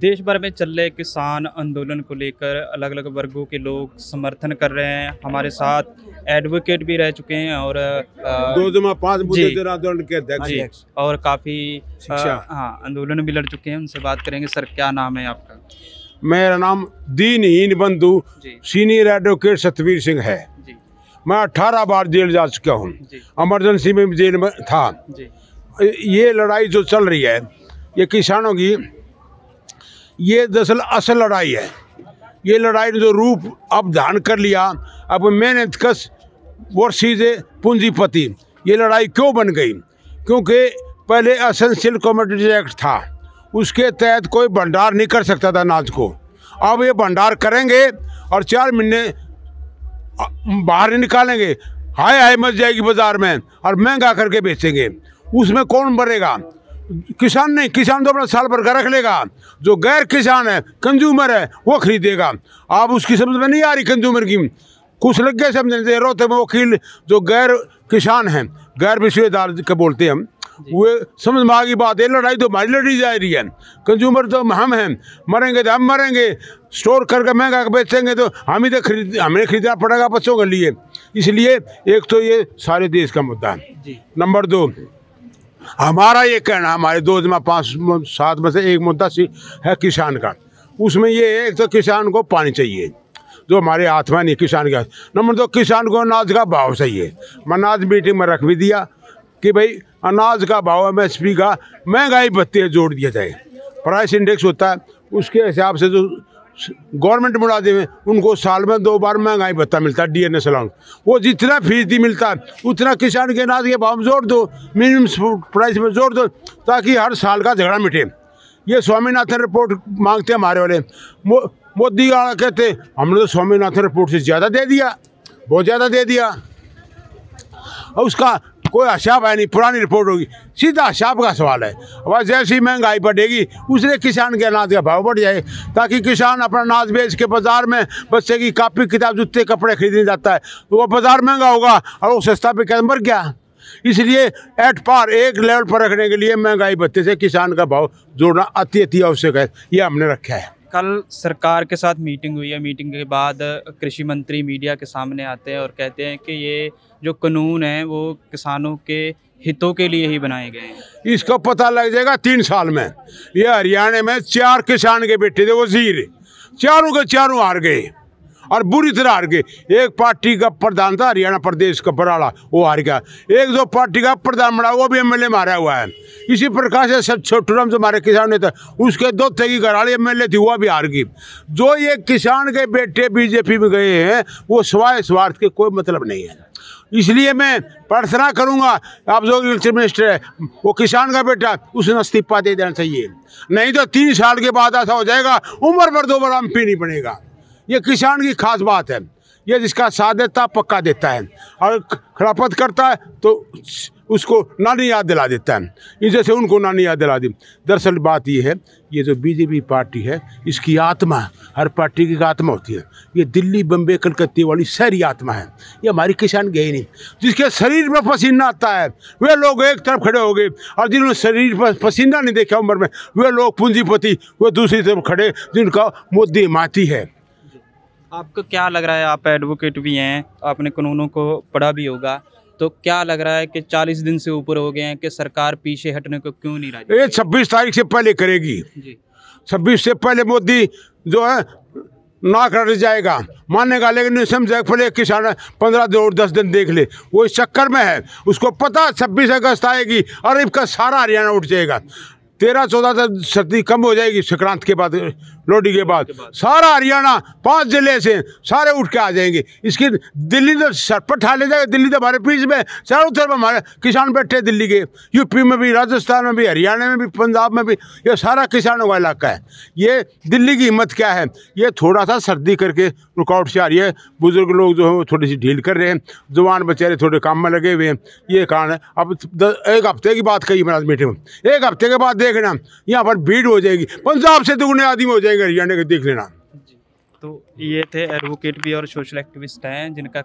देश भर में चल रहे किसान आंदोलन को लेकर अलग अलग वर्गों के लोग समर्थन कर रहे हैं हमारे साथ एडवोकेट भी रह चुके हैं और दो पांच आंदोलन के अध्यक्ष और काफ़ी हाँ आंदोलन भी लड़ चुके हैं उनसे बात करेंगे सर क्या नाम है आपका मेरा नाम दीनहीन बंधु सीनियर एडवोकेट सतवीर सिंह है मैं अठारह बार जेल जा चुका हूँ एमरजेंसी में जेल में था ये लड़ाई जो चल रही है ये किसानों की ये दरअसल असल लड़ाई है ये लड़ाई ने जो रूप अब धारण कर लिया अब मेहनत कस वर्षीज पूंजीपति ये लड़ाई क्यों बन गई क्योंकि पहले असेंशियल कम्योडिटीज एक्ट था उसके तहत कोई भंडार नहीं कर सकता था अनाज को अब ये भंडार करेंगे और चार महीने बाहर निकालेंगे हाय हाय मच जाएगी बाज़ार में और महंगा करके बेचेंगे उसमें कौन बढ़ेगा किसान नहीं किसान तो अपना साल भर का रख लेगा जो गैर किसान है कंज्यूमर है वो खरीदेगा आप उसकी समझ में नहीं आ रही कंज्यूमर की कुछ लग गए समझने रोते में वकील जो गैर किसान हैं गैर विश्वविद्यालय के बोलते हैं हम समझ में आ गई बात है लड़ाई तो हमारी लड़ी जा रही है कंज्यूमर तो हम हैं मरेंगे तो हम मरेंगे स्टोर करके महंगा बेचेंगे तो हम ही तो खरीद हमें खरीदना पड़ेगा बच्चों के लिए इसलिए एक तो ये सारे देश का मुद्दा है नंबर दो हमारा ये कहना हमारे दो जमा पाँच सात में से एक मुद्दा है किसान का उसमें ये है एक तो किसान को पानी चाहिए जो हमारे हाथ में नहीं किसान के नंबर दो किसान को अनाज का भाव चाहिए मैं अनाज मीटिंग में रख भी दिया कि भाई अनाज का भाव एम एस पी का महंगाई भत्ते जोड़ दिया जाए प्राइस इंडेक्स होता है उसके हिसाब से जो गवर्नमेंट मुलाजिम है उनको साल में दो बार महंगाई भत्ता मिलता है डी एन वो जितना फीसदी मिलता है उतना किसान के नाथ के भाव में जोड़ दो मिनिमम प्राइस में जोड़ दो ताकि हर साल का झगड़ा मिटे ये स्वामीनाथन रिपोर्ट मांगते हैं हमारे वाले मोदी वाला कहते हमने तो स्वामीनाथन रिपोर्ट से ज़्यादा दे दिया बहुत ज़्यादा दे दिया और उसका कोई अशाप है नहीं पुरानी रिपोर्ट होगी सीधा अशाप का सवाल है अब जैसी ही महंगाई बढ़ेगी उसने किसान के अनाज का भाव बढ़ जाए ताकि किसान अपना अनाज बेच के बाज़ार में बच्चे की कापी किताब जूते कपड़े खरीदने जाता है तो वो बाज़ार महंगा होगा और वो सस्ता पे कैसे बढ़ गया इसलिए एट पार एक लेवल पर रखने के लिए महंगाई भत्ते से किसान का भाव जोड़ना अति अति आवश्यक है ये हमने रखा है कल सरकार के साथ मीटिंग हुई है मीटिंग के बाद कृषि मंत्री मीडिया के सामने आते हैं और कहते हैं कि ये जो कानून है वो किसानों के हितों के लिए ही बनाए गए हैं इसको पता लग जाएगा तीन साल में ये हरियाणा में चार किसान के बेटे थे वजीर चारों के चारों हार गए और बुरी तरह हार गए एक पार्टी का प्रधान था हरियाणा प्रदेश का बराड़ा वो हार गया एक दो पार्टी का प्रधान बना वो भी एमएलए मारा हुआ है इसी प्रकार से छोटू छोटूराम जो हमारे किसान नेता उसके दो थे घराड़ी एम एल थी वह भी हार गई जो ये किसान के बेटे बीजेपी में गए हैं वो स्वाय स्वार्थ के कोई मतलब नहीं है इसलिए मैं प्रार्थना करूंगा आप जो एग्रीकल्चर मिनिस्टर है वो किसान का बेटा उसने इस्तीफा दे देना चाहिए नहीं तो तीन साल के बाद ऐसा हो जाएगा उम्र भर दो बार एम नहीं बनेगा ये किसान की खास बात है ये जिसका साथ देता पक्का देता है और खड़ापत करता है तो उसको नानी याद दिला देता है इस जैसे उनको नानी याद दिला दी दरअसल बात ये है ये जो बीजेपी पार्टी है इसकी आत्मा हर पार्टी की आत्मा होती है ये दिल्ली बम्बे कलकत्ते वाली शहरी आत्मा है ये हमारी किसान गई नहीं जिसके शरीर में पसीना आता है वे लोग एक तरफ खड़े हो गए और जिन्होंने शरीर पर पसीना नहीं देखा उम्र में वे लोग पूंजीपति वे दूसरी तरफ खड़े जिनका मोदी माती है आपको क्या लग रहा है आप एडवोकेट भी हैं आपने कानूनों को पढ़ा भी होगा तो क्या लग रहा है कि 40 दिन से ऊपर हो गए हैं कि सरकार पीछे हटने को क्यों नहीं रही ये 26 तारीख से पहले करेगी जी 26 से पहले मोदी जो है ना कर जाएगा मानेगा लेकिन समझा किसान पंद्रह दिन और दस दिन देख ले वो इस चक्कर में है उसको पता छब्बीस अगस्त आएगी और इसका सारा हरियाणा उठ जाएगा तेरह चौदह तक सर्दी कम हो जाएगी संक्रांत के बाद लोडी के बाद सारा हरियाणा पांच जिले से सारे उठ के आ जाएंगे इसकी दिल्ली तो सर पर ठा ले जाएगा दिल्ली तो हमारे पीछे में चारों तरफ हमारे किसान बैठे दिल्ली के यूपी में भी राजस्थान में भी हरियाणा में भी पंजाब में भी ये सारा किसानों का इलाका है ये दिल्ली की हिम्मत क्या है ये थोड़ा सा सर्दी करके रुकावट से आ रही है बुजुर्ग लोग जो है वो थोड़ी सी ढील कर रहे हैं जवान बेचारे थोड़े काम में लगे हुए हैं ये कारण है अब एक हफ्ते की बात कही मेरा मीटिंग में एक हफ्ते के बाद देखना यहाँ पर भीड़ हो जाएगी पंजाब से दुगुने आदमी हो जाएंगे जाएंगे हरियाणा के देख लेना तो ये थे एडवोकेट भी और सोशल एक्टिविस्ट हैं जिनका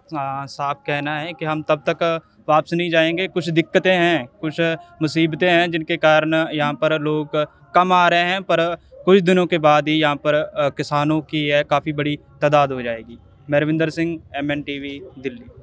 साफ कहना है कि हम तब तक वापस नहीं जाएंगे कुछ दिक्कतें हैं कुछ मुसीबतें हैं जिनके कारण यहाँ पर लोग कम आ रहे हैं पर कुछ दिनों के बाद ही यहाँ पर किसानों की काफ़ी बड़ी तादाद हो जाएगी रविंदर सिंह एम दिल्ली